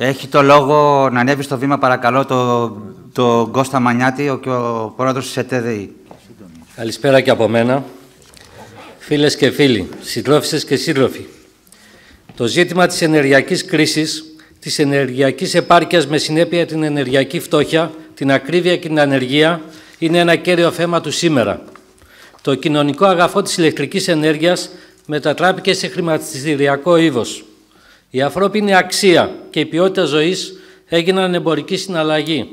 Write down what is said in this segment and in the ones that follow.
Έχει το λόγο να ανέβει στο βήμα, παρακαλώ, το, το Κώστα Μανιάτη, ο, ο πρόεδρος της Καλησπέρα και από μένα. Φίλες και φίλοι, συντρόφισσες και σύντροφοι. Το ζήτημα της ενεργειακής κρίσης, της ενεργειακής επάρκειας με συνέπεια την ενεργειακή φτώχεια, την ακρίβεια και την ανεργία, είναι ένα κέριο θέμα του σήμερα. Το κοινωνικό αγαφό της ηλεκτρικής ενέργειας μετατράπηκε σε χρηματιστηριακό ύβος. Η ανθρώπινη αξία και η ποιότητα ζωής έγιναν εμπορική συναλλαγή.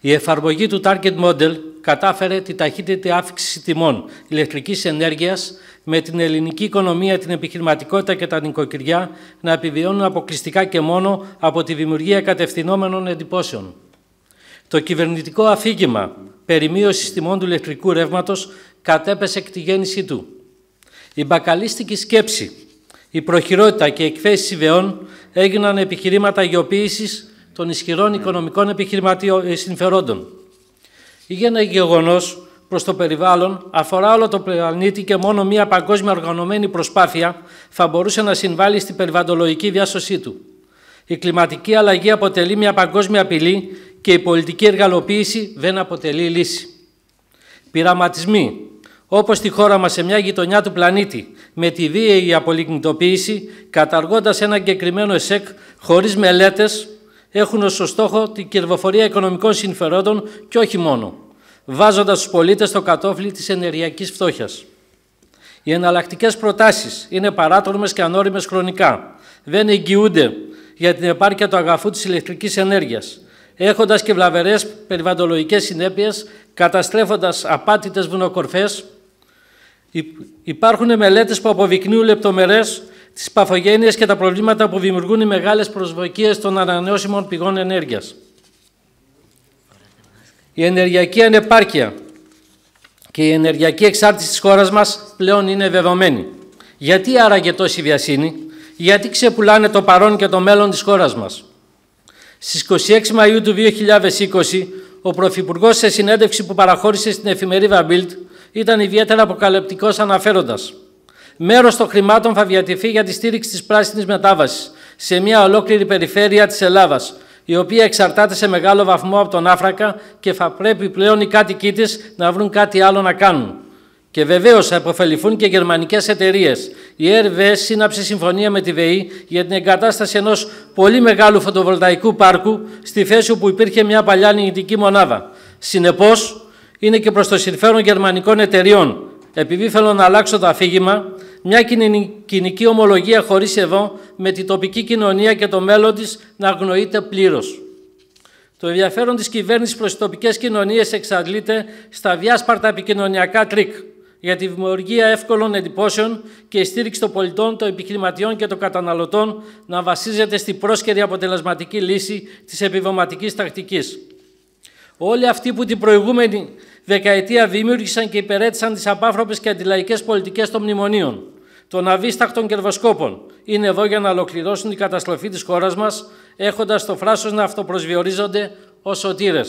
Η εφαρμογή του Target Model κατάφερε τη ταχύτερη αύξηση τιμών ηλεκτρικής ενέργειας με την ελληνική οικονομία, την επιχειρηματικότητα και τα νοικοκυριά να επιβιώνουν αποκλειστικά και μόνο από τη δημιουργία κατευθυνόμενων εντυπώσεων. Το κυβερνητικό αφήγημα περί μείωσης τιμών του ηλεκτρικού ρεύματος κατέπεσε εκ τη γέννησή του. Η μπακαλίστικη σκέψη η προχειρότητα και οι εκθέσεις ιδεών έγιναν επιχειρήματα γεωποίηση των ισχυρών οικονομικών επιχειρηματιών ε, συμφερόντων. ένα γεγονός προς το περιβάλλον αφορά όλο το πλανήτη και μόνο μία παγκόσμια οργανωμένη προσπάθεια θα μπορούσε να συμβάλλει στην περιβαλλοντολογική διάσωσή του. Η κλιματική αλλαγή αποτελεί μια παγκόσμια απειλή και η πολιτική εργαλοποίηση δεν αποτελεί λύση. Πειραματισμοί, όπως στη χώρα μας σε μια γειτονιά του πλανήτη, με τη βίαιη απολυκνητοποίηση, καταργώντας ένα εγκεκριμένο ΕΣΕΚ χωρίς μελέτες, έχουν ως στόχο την κερδοφορία οικονομικών συμφερόντων και όχι μόνο, βάζοντας τους πολίτες στο κατόφλι της ενεργειακής φτώχειας. Οι εναλλακτικές προτάσεις είναι παράτορμες και ανώριμες χρονικά. Δεν εγγυούνται για την επάρκεια του αγαθού της ηλεκτρικής ενέργειας, έχοντας και βλαβερές περιβαντολογικές συνέπειες, καταστρέφοντας απάτητες βουνοκορφές, Υπάρχουν μελέτες που αποδεικνύουν λεπτομερές τις παθογένειες και τα προβλήματα που δημιουργούν οι μεγάλες προσβοκίες των ανανεώσιμων πηγών ενέργειας. Η ενεργειακή ανεπάρκεια και η ενεργειακή εξάρτηση της χώρας μας πλέον είναι δεδομένη. Γιατί άραγε τόση βιασύνη, γιατί ξεπουλάνε το παρόν και το μέλλον της χώρας μας. Στις 26 Μαΐου του 2020, ο Πρωθυπουργός σε συνέντευξη που παραχώρησε στην εφημερίδα Bild ήταν ιδιαίτερα αποκαλυπτικός αναφέροντας. Μέρος των χρημάτων θα διατηθεί για τη στήριξη της πράσινης μετάβασης σε μια ολόκληρη περιφέρεια της Ελλάδας, η οποία εξαρτάται σε μεγάλο βαθμό από τον Άφρακα και θα πρέπει πλέον οι κάτοικοί της να βρουν κάτι άλλο να κάνουν. Και βεβαίως θα υποφεληθούν και γερμανικές εταιρείες. Η ΕΡΒΕ σύναψε συμφωνία με τη ΒΕΗ για την εγκατάσταση ενός πολύ μεγάλου φωτοβολταϊκού πάρκου στη θέση όπου υπήρχε μια παλιά νηγητική μονάδα. Συνεπώς, είναι και προς το συμφέρον γερμανικών εταιριών. Επειδή θέλω να αλλάξω το αφήγημα, μια κοινική ομολογία χωρίς εδώ με την τοπική κοινωνία και το μέλλον της να αγνοείται πλήρως. Το ενδιαφέρον της κυβέρνησης προς τις τοπικές κοινωνίες εξαντλείται στα διάσπαρτα επικοινωνιακά τρίκ για τη δημιουργία εύκολων εντυπώσεων και η στήριξη των πολιτών, των επιχειρηματιών και των καταναλωτών να βασίζεται στην πρόσκαιρη αποτελεσματική λύση της επιβοματική τακτικής. Όλοι αυτοί που την προηγούμενη δεκαετία δημιούργησαν και υπερέτησαν τις απάφροπε και αντιλαϊκές πολιτικές των μνημονίων, των αβίστακτων κερδοσκόπων, είναι εδώ για να ολοκληρώσουν την καταστροφή της χώρας μας, έχοντας το φράσος να αυτοπροσβιορίζονται ως σωτήρες.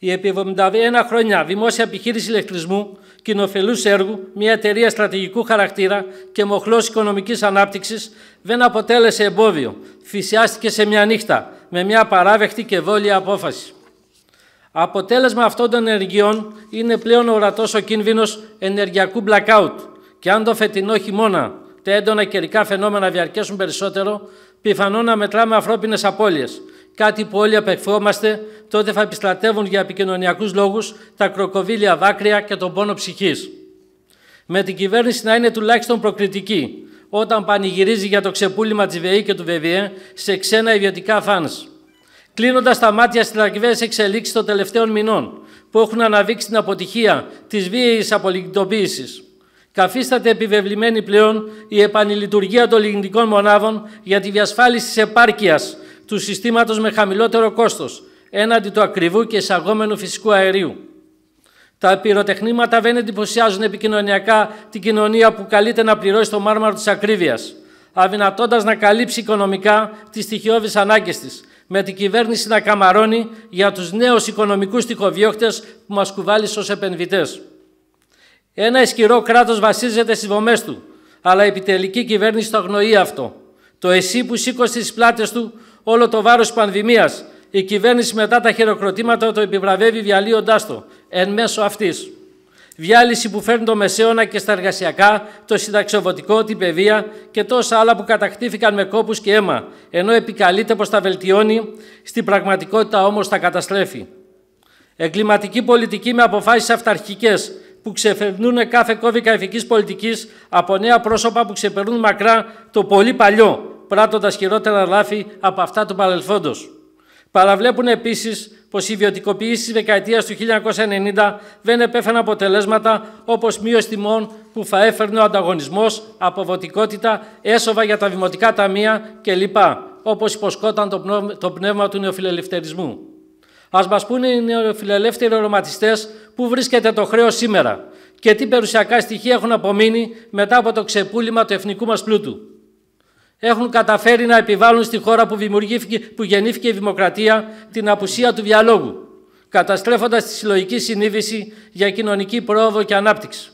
Η επί 71 χρόνια δημόσια επιχείρηση ηλεκτρισμού, κοινοφελούς έργου, μια εταιρεία στρατηγικού χαρακτήρα και μοχλός οικονομικής ανάπτυξης, δεν αποτέλεσε εμπόδιο. Φυσιάστηκε σε μια νύχτα, με μια παράδεκτη και βόλια απόφαση. Αποτέλεσμα αυτών των ενεργειών είναι πλέον ορατός ο κίνδυνος ενεργειακού blackout και αν το φετινό χειμώνα τα έντονα καιρικά φαινόμενα διαρκέσουν περισσότερο, πιθανόν να μετράμε ανθρώπινες απώλειες. Κάτι που όλοι απεκφόμαστε, τότε θα επιστρατεύουν για επικοινωνιακούς λόγους τα κροκοβίλια δάκρυα και τον πόνο ψυχής. Με την κυβέρνηση να είναι τουλάχιστον προκριτική, όταν πανηγυρίζει για το ξεπούλημα της ΒΕΗ και του Βεβέ σε ξένα ιδιωτικά fans κλείνοντας τα μάτια στις τραγικέ εξελίξεις των τελευταίων μηνών που έχουν αναδείξει την αποτυχία της βίαιης απολυτοποίηση. Καθίσταται επιβεβλημένη πλέον η επανειλειτουργία των λιγνητικών μονάδων για τη διασφάλιση της επάρκειας του συστήματος με χαμηλότερο κόστος έναντι του ακριβού και εισαγόμενου φυσικού αερίου. Τα πυροτεχνήματα δεν εντυπωσιάζουν επικοινωνιακά την κοινωνία που καλείται να πληρώσει το μάρμαρο της ακρίβειας, αδυνατώντας να καλύψει οικονομικά τις στοιχειώδεις ανάγκες της με την κυβέρνηση να καμαρώνει για τους νέους οικονομικούς τυχοδιώκτες που μας κουβάλεις ως επενδυτές. Ένα ισχυρό κράτος βασίζεται στις βομές του, αλλά η επιτελική κυβέρνηση το αγνοεί αυτό. Το εσύ που σήκωσε στις πλάτες του όλο το βάρος της πανδημίας, η κυβέρνηση μετά τα χειροκροτήματα το επιβραβεύει διαλύοντα το, εν μέσω αυτής. Διάλυση που φέρνει το μεσαίωνα και στα εργασιακά, το συνταξιοδοτικό, την παιδεία και τόσα άλλα που κατακτήθηκαν με κόπους και αίμα, ενώ επικαλείται πως τα βελτιώνει, στην πραγματικότητα όμως τα καταστρέφει. Εγκληματική πολιτική με αποφάσεις αυταρχικές που ξεφερνούν κάθε κώδικα ηθικής πολιτικής από νέα πρόσωπα που ξεπερνούν μακρά το πολύ παλιό, πράττοντας χειρότερα λάθη από αυτά του παρελθόντος. Παραβλέπουν επίσης πως οι ιδιωτικοποιήσεις της δεκαετίας του 1990 δεν επέφεραν αποτελέσματα όπως μείωση τιμών που θα έφερνε ο ανταγωνισμός, αποδοτικότητα, έσοβα για τα δημοτικά ταμεία κλπ. όπως υποσκόταν το πνεύμα του νεοφιλελευθερισμού. Ας μας πούνε οι νεοφιλελεύθεροι ρωματιστές πού βρίσκεται το χρέος σήμερα και τι περιουσιακά στοιχεία έχουν απομείνει μετά από το ξεπούλημα του εθνικού μας πλούτου έχουν καταφέρει να επιβάλλουν στη χώρα που, που γεννήθηκε η δημοκρατία την απουσία του διαλόγου, καταστρέφοντας τη συλλογική συνείδηση για κοινωνική πρόοδο και ανάπτυξη.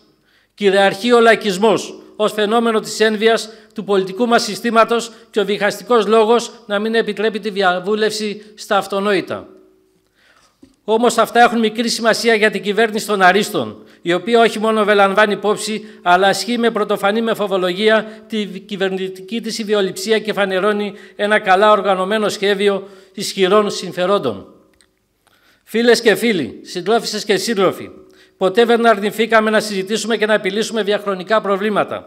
Κυριαρχεί ο λαϊκισμός ως φαινόμενο της ένβιας του πολιτικού μας συστήματος και ο διχαστικός λόγος να μην επιτρέπει τη διαβούλευση στα αυτονόητα. Όμως αυτά έχουν μικρή σημασία για την κυβέρνηση των Αρίστων, η οποία όχι μόνο βελαμβάνει υπόψη, αλλά ασχεί με πρωτοφανή φοβολογία... τη κυβερνητική της ιδιοληψία και φανερώνει ένα καλά οργανωμένο σχέδιο ισχυρών συμφερόντων. Φίλες και φίλοι, συντρόφισε και σύντροφοι, ποτέ δεν αρνηθήκαμε να συζητήσουμε και να επιλύσουμε διαχρονικά προβλήματα.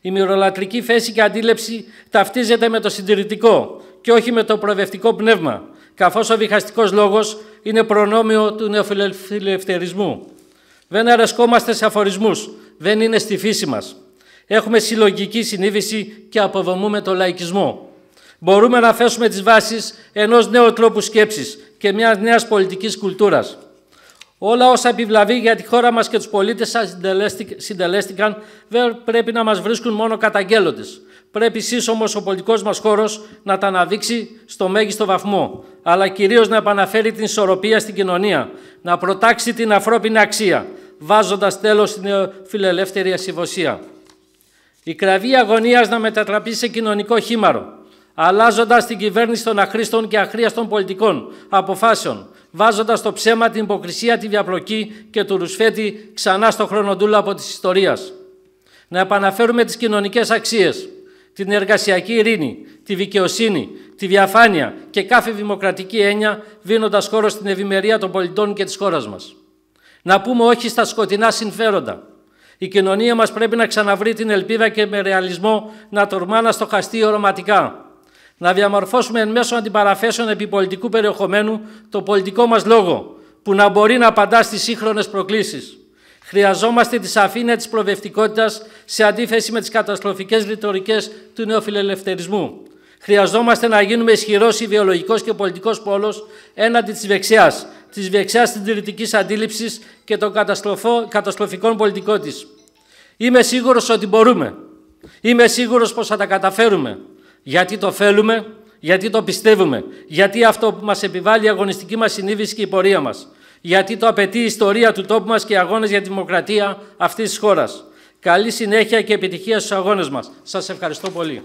Η μυρολατρική θέση και αντίληψη ταυτίζεται με το συντηρητικό και όχι με το προοδευτικό πνεύμα, καθώς ο διχαστικό λόγος είναι προνόμιο του νεοφιλελευθερισμού. Δεν αρεσκόμαστε σε αφορισμούς. Δεν είναι στη φύση μας. Έχουμε συλλογική συνείδηση και αποδομούμε το λαϊκισμό. Μπορούμε να θέσουμε τις βάσεις ενός νέου τρόπου σκέψης και μιας νέας πολιτικής κουλτούρας. Όλα όσα επιβλαβεί για τη χώρα μας και τους πολίτες σας συντελέστηκαν δεν πρέπει να μας βρίσκουν μόνο καταγγέλλοντες. Πρέπει όμως ο πολιτικός μας χώρος να τα αναδείξει στο μέγιστο βαθμό, αλλά κυρίως να επαναφέρει την ισορροπία στην κοινωνία, να προτάξει την αφρόπινη αξία, βάζοντας τέλος στην φιλελεύθερη ασυμβοσία. Η κραυγή αγωνίας να μετατραπεί σε κοινωνικό χήμαρο, αλλάζοντας την κυβέρνηση των αχρήστων και αχρίαστων πολιτικών αποφάσεων, βάζοντας το ψέμα, την υποκρισία, τη διαπλοκή και του ρουσφέτη ξανά στο από της ιστορίας. Να επαναφέρουμε τις κοινωνικές αξίες, την εργασιακή ειρήνη, τη δικαιοσύνη, τη διαφάνεια και κάθε δημοκρατική έννοια, δίνοντας χώρο στην ευημερία των πολιτών και της χώρας μας. Να πούμε όχι στα σκοτεινά συμφέροντα. Η κοινωνία μας πρέπει να ξαναβρει την ελπίδα και με ρεαλισμό να τορμά να στοχαστεί ορωματικά να διαμορφώσουμε εν μέσω αντιπαραθέσεων επιπολιτικού περιεχομένου το πολιτικό μας λόγο, που να μπορεί να απαντά στις σύγχρονες προκλήσεις. Χρειαζόμαστε τη σαφήνεια της προοδευτικότητας σε αντίθεση με τις καταστροφικές ρητορικές του νεοφιλελευθερισμού. Χρειαζόμαστε να γίνουμε ισχυρός ιδεολογικός και πολιτικός πόλος έναντι της δεξιάς, της δεξιάς συντηρητικής αντίληψης και των καταστροφικών πολιτικών της. Είμαι σίγουρος ότι μπορούμε. Είμαι σίγουρος πως θα τα καταφέρουμε. Γιατί το θέλουμε, γιατί το πιστεύουμε, γιατί αυτό που μας επιβάλλει η αγωνιστική μας συνείδηση και η πορεία μας, γιατί το απαιτεί η ιστορία του τόπου μας και οι αγώνες για τη δημοκρατία αυτής της χώρας. Καλή συνέχεια και επιτυχία στους αγώνες μας. Σας ευχαριστώ πολύ.